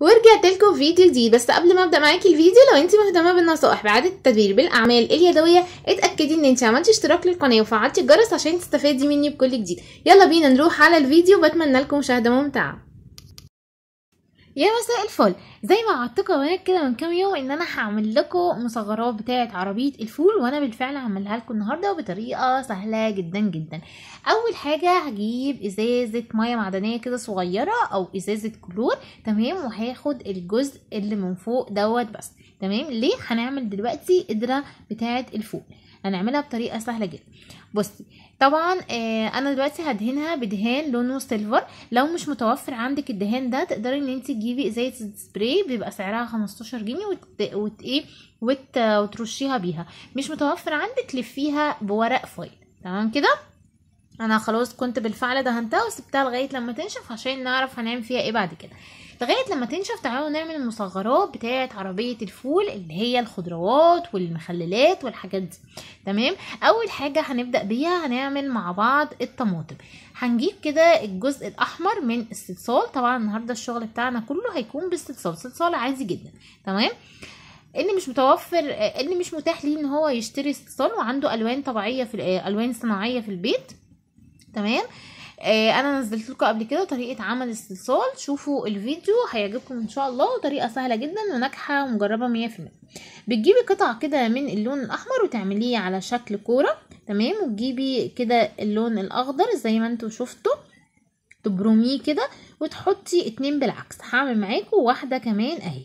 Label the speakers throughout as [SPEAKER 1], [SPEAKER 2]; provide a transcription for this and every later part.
[SPEAKER 1] ورجعت لكم فيديو جديد بس قبل ما ابدا معاكي الفيديو لو انت مهتمه بالنصائح بعد التدبير بالاعمال اليدويه اتاكدي ان انت عملتي اشتراك للقناه وفعلتي الجرس عشان تستفادي مني بكل جديد يلا بينا نروح على الفيديو بتمنى لكم مشاهده ممتعه يا مساء الفل زي ما وعدتكم يا بنات كده من كام يوم ان انا هعمل لكم مصغرات بتاعه عربيه الفول وانا بالفعل هعملها لكم النهارده وبطريقه سهله جدا جدا اول حاجه هجيب ازازه ميه معدنيه كده صغيره او ازازه كلور تمام وهاخد الجزء اللي من فوق دوت بس تمام ليه هنعمل دلوقتي قدره بتاعه الفول هنعملها بطريقه سهله جدا بصي طبعا آه انا دلوقتي هدهنها بدهان لونه سيلفر لو مش متوفر عندك الدهان ده تقدري ان انت تجيبي ازايه سبراي بيبقى سعرها 15 جنيه وت... وت... إيه، وت... وترشيها بيها مش متوفر عندك لفيها بورق فايل تمام كده انا خلاص كنت بالفعل دهنتها وسبتها لغايه لما تنشف عشان نعرف هنعمل فيها ايه بعد كده لغايه لما تنشف تعالوا نعمل المصغرات بتاعه عربيه الفول اللي هي الخضروات والمخللات والحاجات دي تمام اول حاجه هنبدا بيها هنعمل مع بعض الطماطم هنجيب كده الجزء الاحمر من الصلصال طبعا النهارده الشغل بتاعنا كله هيكون بالصلصال صلصال عادي جدا تمام اللي مش متوفر اللي مش متاح ليه ان هو يشتري صلصال وعنده الوان طبيعيه في آه، الوان صناعيه في البيت تمام آه، انا نزلت لكم قبل كده طريقه عمل الصلصال شوفوا الفيديو هيعجبكم ان شاء الله وطريقه سهله جدا وناجحه ومجربه 100% بتجيبي قطع كده من اللون الاحمر وتعمليه على شكل كوره تمام وتجيبي كده اللون الاخضر زي ما انتوا شفتوا تبرميه كده وتحطي اتنين بالعكس هعمل معاكم واحده كمان اهي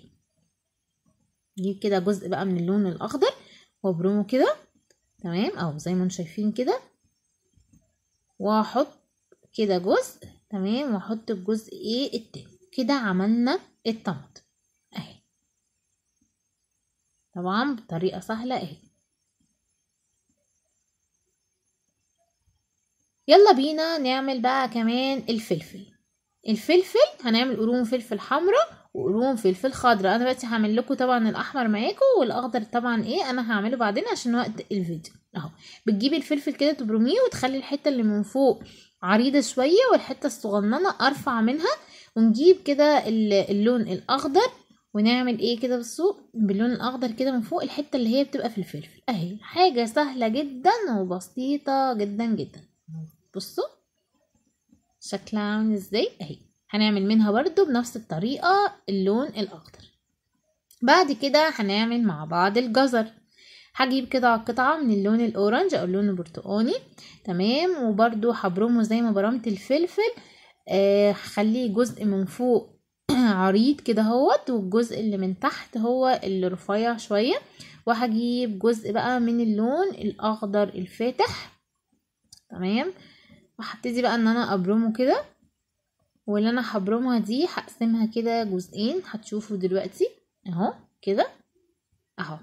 [SPEAKER 1] جيب كده جزء بقى من اللون الاخضر وابرمه كده تمام اهو زي ما انتم شايفين كده وهحط كده جزء تمام واحط الجزء ايه التاني كده عملنا الطماطم اهي طبعا بطريقة سهلة اهي يلا بينا نعمل بقى كمان الفلفل الفلفل هنعمل قرون فلفل حمرا وقرون فلفل خضرا انا دلوقتي هعمل لكم طبعا الاحمر معاكم والاخضر طبعا ايه انا هعمله بعدين عشان وقت الفيديو اهو بتجيبي الفلفل كده تبرميه وتخلي الحته اللي من فوق عريضه شويه والحته الصغننه ارفع منها ونجيب كده اللون الاخضر ونعمل ايه كده بالسوق باللون الاخضر كده من فوق الحته اللي هي بتبقى في الفلفل اهي حاجه سهله جدا وبسيطه جدا جدا بصوا شكلها عامل ازاي اهي هنعمل منها برضو بنفس الطريقة اللون الأخضر بعد كده هنعمل مع بعض الجزر هجيب كده قطعة من اللون الأورنج أو اللون البرتقاني تمام وبرضو هبرمه زي ما برمت الفلفل آه، هخليه آه جزء من فوق عريض كده اهوت والجزء اللي من تحت هو اللي رفيع شوية وهجيب جزء بقى من اللون الأخضر الفاتح تمام وهبتدي بقى ان انا ابرمه كده واللي انا هبرمها دي هقسمها كده جزئين هتشوفوا دلوقتي اهو كده اهو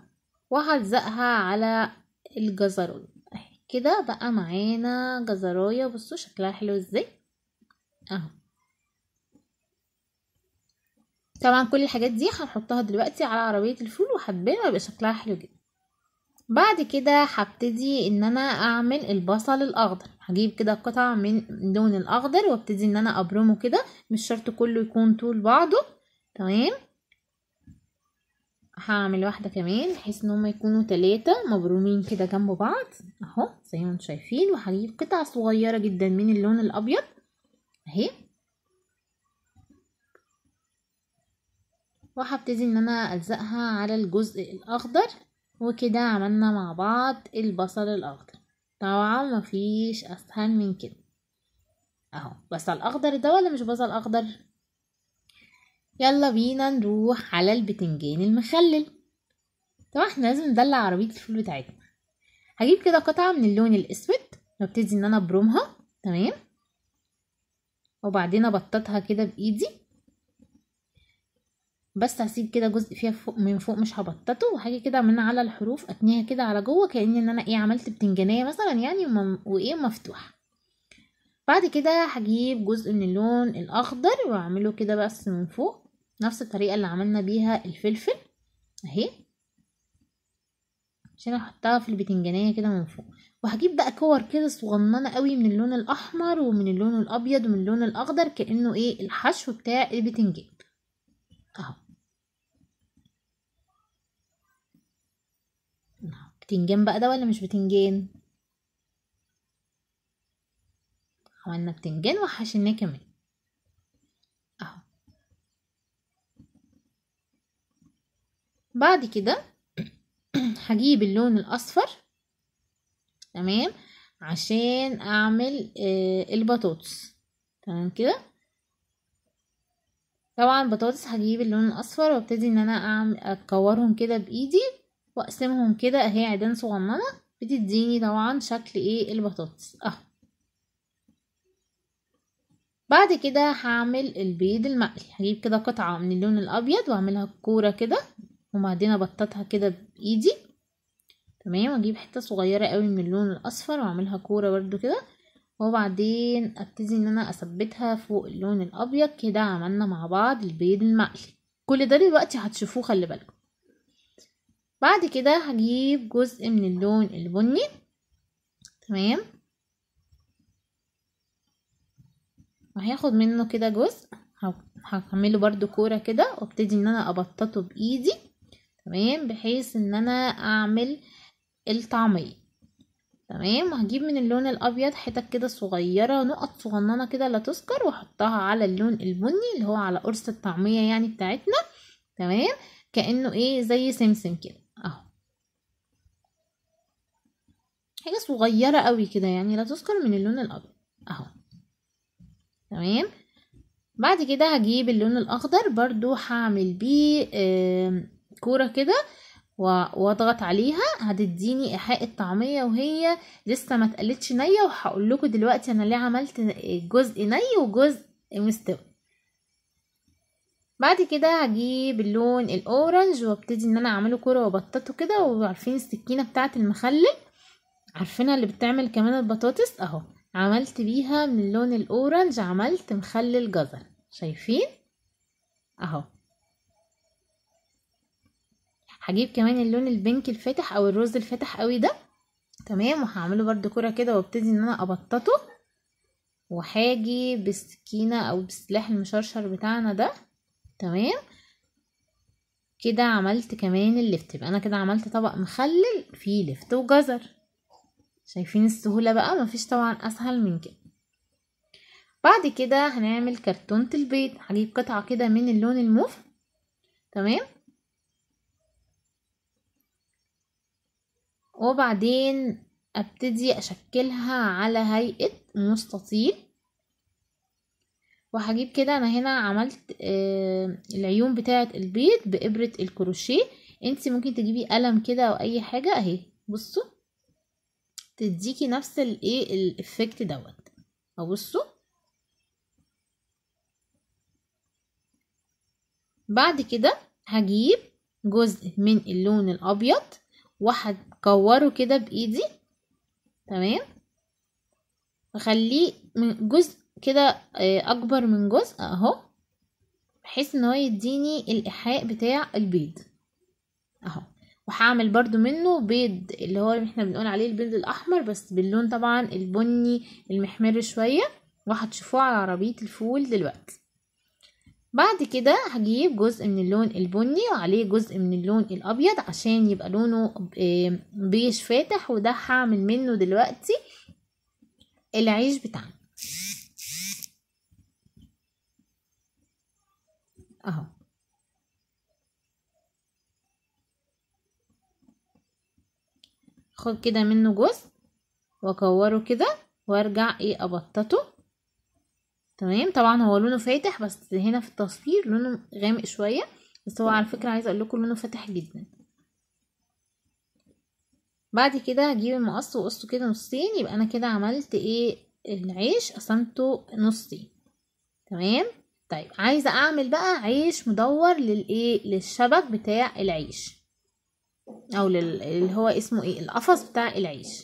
[SPEAKER 1] وهلزقها على الجزرايه اهي كده بقى معانا جزرايه بصوا شكلها حلو ازاي اهو طبعا كل الحاجات دي هنحطها دلوقتي على عربيه الفول وهتبان يبقى شكلها حلو جدا بعد كده هبتدي ان انا اعمل البصل الاخضر هجيب كده قطعة من اللون الأخضر وابتدي إن أنا أبرمه كده مش شرط كله يكون طول بعضه تمام هعمل واحدة كمان بحيث إن هما يكونوا تلاتة مبرومين كده جنب بعض أهو زي ما انتم شايفين وهجيب قطع صغيرة جدا من اللون الأبيض أهي وهبتدي ان انا الزقها على الجزء الاخضر وكده عملنا مع بعض البصل الاخضر طبعا مفيش اسهل من كده اهو بصل اخضر ده ولا مش بصل اخضر يلا بينا نروح على البتنجان المخلل طبعا احنا لازم ندلع عربيه الفول بتاعتنا هجيب كده قطعه من اللون الاسود وابتدي ان انا ابرمها تمام وبعدين ابططها كده بايدي بس هسيب كده جزء فيها فوق من فوق مش هبططه وهاجي كده من على الحروف اتنيها كده على جوه كأن ان انا ايه عملت بتنجانية مثلا يعني وايه مفتوح بعد كده هجيب جزء من اللون الاخضر واعمله كده بس من فوق نفس الطريقة اللي عملنا بيها الفلفل اهي عشان احطها في البتنجانية كده من فوق وهجيب بقى كور كده صغننة قوي من اللون الاحمر ومن اللون الابيض ومن اللون الاخضر كأنه ايه الحشو بتاع البتنجان اهو بتنجان بقى ده ولا مش بتنجان عملنا بتنجان وحشناه كمان اهو بعد كده هجيب اللون الاصفر تمام عشان اعمل آه البطاطس تمام كده طبعا البطاطس هجيب اللون الاصفر وابتدي ان انا اعمل اكورهم كده بايدي واقسمهم كده اهي عيدان صغننه بتديني طبعا شكل ايه البطاطس اهو بعد كده هعمل البيض المقلي هجيب كده قطعه من اللون الابيض واعملها كوره كده وبعدين ابططها كده بايدي تمام واجيب حته صغيره قوي من اللون الاصفر واعملها كوره برده كده وبعدين ابتدي ان انا اثبتها فوق اللون الابيض كده عملنا مع بعض البيض المقلي كل ده دلوقتي هتشوفوه خلي بالكم بعد كده هجيب جزء من اللون البني تمام وهاخد منه كده جزء هعمله برضو كورة كده وابتدي ان انا ابططه بايدي تمام بحيث ان انا اعمل الطعمية تمام وهجيب من اللون الابيض حتت كده صغيره نقط صغننه كده لا تذكر واحطها على اللون البني اللي هو على قرص الطعميه يعني بتاعتنا تمام كانه ايه زي سمسم كده حاجة صغيرة قوي كده يعني لا تذكر من اللون الأبيض أهو تمام بعد كده هجيب اللون الأخضر برضو هعمل بيه كورة كده واضغط عليها هتديني ايحاء الطعميه وهي لسه ما اتقلتش نيه وهقول لكم دلوقتي انا ليه عملت جزء ني وجزء مستوي بعد كده هجيب اللون الاورنج وابتدي ان انا اعمله كوره وبططه كده وعارفين السكينه بتاعه المخلل عارفينها اللي بتعمل كمان البطاطس اهو عملت بيها من لون الاورنج عملت مخلل جزر شايفين اهو هجيب كمان اللون البنك الفاتح او الرز الفاتح قوي ده تمام وهعمله برده كرة كده وابتدي ان انا ابططه وهاجي بالسكينة او بالسلاح المشرشر بتاعنا ده تمام كده عملت كمان اللفت يبقى انا كده عملت طبق مخلل فيه لفت وجزر شايفين السهولة بقى مفيش طبعا أسهل من كده بعد كده هنعمل كرتونة البيض هجيب قطعة كده من اللون الموف تمام وبعدين ابتدي اشكلها على هيئة مستطيل وهجيب كده انا هنا عملت آه العيون بتاعة البيض بابرة الكروشيه انت ممكن تجيبي قلم كده او اي حاجة اهي بصوا تديكي نفس الايه الايفكت دوت اهو بصوا بعد كده هجيب جزء من اللون الابيض وهكوره كده بايدي تمام اخليه من جزء كده آه، اكبر من جزء اهو بحيث ان هو يديني الايحاء بتاع البيض اهو وهعمل برضو منه بيض اللي هو احنا بنقول عليه البيض الاحمر بس باللون طبعا البني المحمر شويه وهتشوفوه على عربيه الفول دلوقتي بعد كده هجيب جزء من اللون البني وعليه جزء من اللون الابيض عشان يبقى لونه بيش فاتح وده هعمل منه دلوقتي العيش بتاعنا هاخد كده منه جزء واكوره كده وارجع ايه ابططه تمام طبعا هو لونه فاتح بس هنا في التصوير لونه غامق شويه بس هو على فكره عايزه اقول لكم لونه فاتح جدا بعد كده هجيب المقص واقصه كده نصين يبقى انا كده عملت ايه العيش قسمته نصين تمام طيب عايزه اعمل بقى عيش مدور للايه للشبك بتاع العيش او لل... اللي هو اسمه ايه القفص بتاع العيش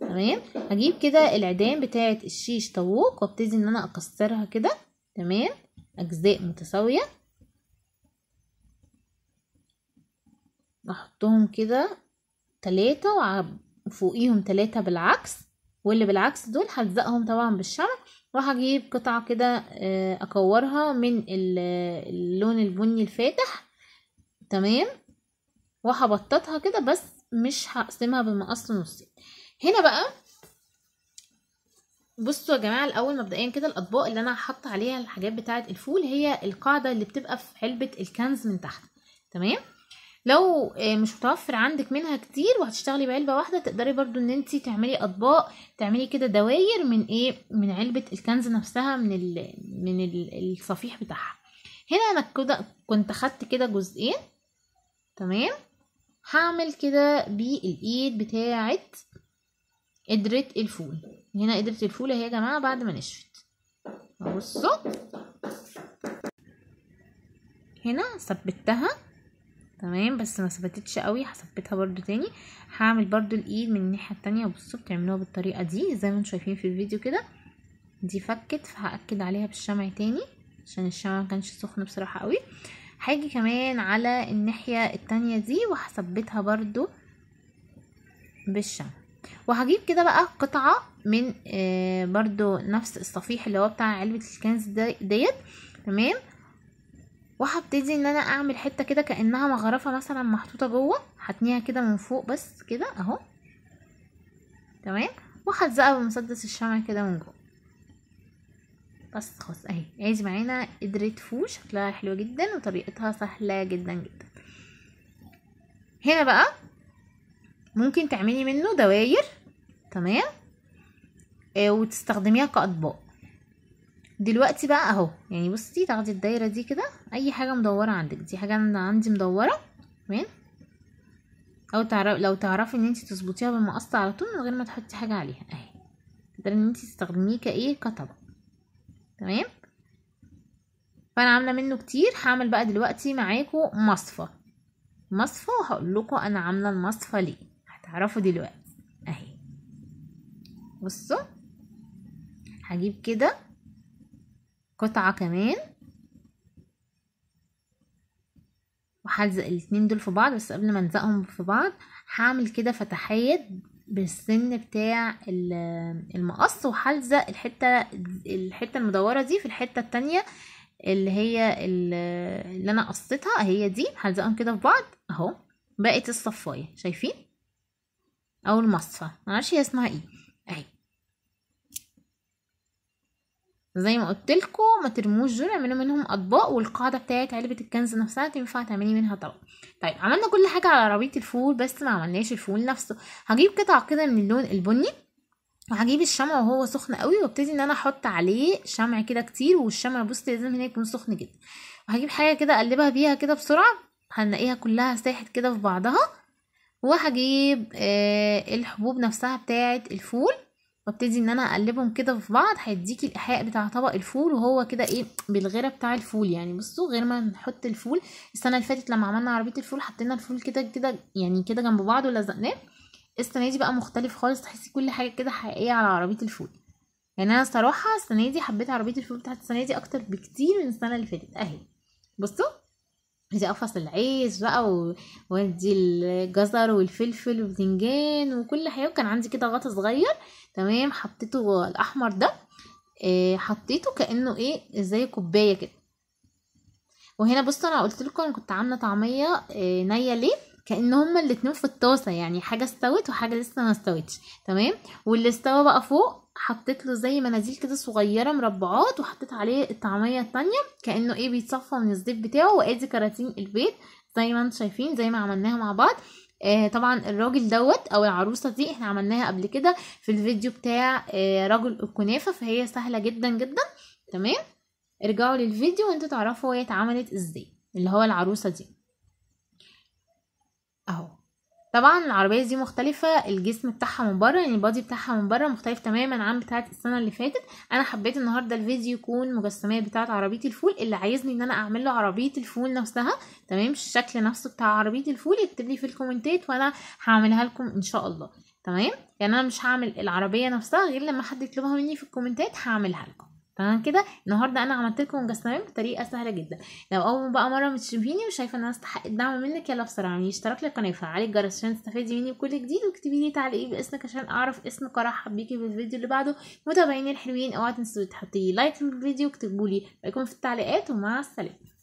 [SPEAKER 1] تمام هجيب كده العيدان بتاعه الشيش طاووق وابتدي ان انا اكسرها كده تمام اجزاء متساويه احطهم كده تلاتة وفوقيهم تلاتة بالعكس واللي بالعكس دول هلزقهم طبعا بالشمع وهجيب قطعة كده آه، اكورها من اللون البني الفاتح تمام وهبططها كده بس مش هقسمها بالمقص نصين هنا بقى بصوا يا جماعه الاول مبدئيا كده الاطباق اللي انا هحط عليها الحاجات بتاعه الفول هي القاعده اللي بتبقى في علبه الكنز من تحت تمام لو آه، مش متوفر عندك منها كتير وهتشتغلي بعلبه واحده تقدري برضو ان انت تعملي اطباق تعملي كده دواير من ايه من علبه الكنز نفسها من ال من الصفيح بتاعها هنا انا كده كنت خدت كده جزئين تمام هعمل كده بالايد بتاعه قدرة الفول هنا قدرة الفول اهي يا جماعة بعد ما نشفت بصوا هنا ثبتها تمام بس ما ثبتتش قوي هثبتها برده تاني هعمل برده الايد من الناحية التانية بصوا بتعملوها بالطريقة دي زي ما انتم شايفين في الفيديو كده دي فكت فهأكد عليها بالشمع تاني عشان الشمع مكانش سخن بصراحة قوي هاجي كمان على الناحية التانية دي وهثبتها برضو بالشمع وهجيب كده بقى قطعة من آه، برضو نفس الصفيح اللي هو بتاع علبة الكنز ديت تمام وهبتدي ان انا اعمل حتة كده كأنها مغرفة مثلا محطوطة جوه هتنيها كده من فوق بس كده اهو تمام وهلزقها بمسدس الشمع كده من جوه بس خلاص اهي عايز معانا قدرة فول شكلها حلو جدا وطريقتها سهلة جدا جدا هنا بقى ممكن تعملي منه دواير تمام آه وتستخدميها كأطباق دلوقتي بقى اهو يعني بصي تاخدي الدايرة دي كده اي حاجة مدورة عندك دي حاجة انا عندي مدورة تمام او تعرف لو تعرفي ان انت تظبطيها بالمقص على طول من غير ما تحطي حاجة عليها اهي تقدري ان انت تستخدميه كايه كطبق تمام فانا عامله منه كتير هعمل بقى دلوقتي معاكم مصفى مصفى وهقول لكم انا عامله المصفى ليه هتعرفوا دلوقتي اهي بصوا هجيب كده قطعه كمان وهلزق الاتنين دول في بعض بس قبل ما الزقهم في بعض هعمل كده فتحات بالسن بتاع المقص وهلزق الحته الحته المدوره دي في الحته التانية اللي هي اللي انا قصيتها هي دي هلزقهم كده في بعض اهو بقت الصفايه شايفين او المصفى معرفش هي اسمها ايه اهي زي ما قلت لكم ما ترموش جرعه اعملوا منهم اطباق والقاعده بتاعت علبه الكنز نفسها تنفع تعملي منها طبق طيب عملنا كل حاجه على عربيه الفول بس ما عملناش الفول نفسه هجيب قطع كده من اللون البني وهجيب الشمع وهو سخن قوي وابتدي ان انا احط عليه شمع كده كتير والشمع بص لازم هنا يكون سخن جدا وهجيب حاجه كده اقلبها بيها كده بسرعه هنلاقيها كلها ساحت كده في بعضها وهجيب آه الحبوب نفسها بتاعت الفول وابتدي ان انا اقلبهم كده في بعض هيديكي الاحياء بتاع طبق الفول وهو كده ايه بالغيره بتاع الفول يعني بصوا غير ما نحط الفول السنه اللي فاتت لما عملنا عربيه الفول حطينا الفول كده كده يعني كده جنب بعض ولزقناه السنه دي بقى مختلف خالص تحسي كل حاجه كده حقيقيه على عربيه الفول يعني انا صراحه السنه دي حبيت عربيه الفول بتاعت السنه دي اكتر بكتير من السنه اللي فاتت اهي بصوا بدي قفص العيش بقى و... وادي الجزر والفلفل وبتنجان وكل حاجه وكان عندي كده غطا صغير تمام حطيته الاحمر ده إيه حطيته كانه ايه زي كوبايه كده وهنا بصوا انا قلت لكم كنت عامله طعميه إيه نيه ليه كان هما الاتنين في الطاسه يعني حاجه استوت وحاجه لسه ما استوتش تمام واللي استوى بقى فوق حطيت له زي مناديل كده صغيره مربعات وحطيت عليه الطعميه التانية كانه ايه بيتصفى من الزيت بتاعه وادي كراتين البيت زي ما انتم شايفين زي ما عملناها مع بعض آه طبعا الراجل دوت او العروسه دي احنا عملناها قبل كده في الفيديو بتاع آه رجل الكنافه فهي سهله جدا جدا تمام ارجعوا للفيديو وانتوا تعرفوا هي اتعملت ازاي اللي هو العروسه دي اهو طبعا العربية دي مختلفة الجسم بتاعها من بره يعني البادي بتاعها من بره مختلف تماما عن بتاعة السنة اللي فاتت انا حبيت النهاردة الفيديو يكون مجسمات بتاعة عربية الفول اللي عايزني ان انا اعمل له عربية الفول نفسها تمام الشكل نفسه بتاع عربية الفول يكتب لي في الكومنتات وانا هعملها لكم ان شاء الله تمام يعني انا مش هعمل العربية نفسها غير لما حد يطلبها مني في الكومنتات هعملها لكم تمام كده النهارده انا عملت لكم جسمين بطريقه سهله جدا لو اول بقى مره بتشوفيني وشايفه ان انا استحق الدعم منك يلا بسرعه اعملي يعني اشتراك للقناه وفعلي الجرس عشان تستفيدي مني بكل جديد واكتبي لي تعليق باسمك عشان اعرف اسمك وارحب بيكي في الفيديو اللي بعده متابعيني الحلوين اوعى تنسوا تحطي لايك في الفيديو واكتبوا لي رايكم في التعليقات ومع السلامه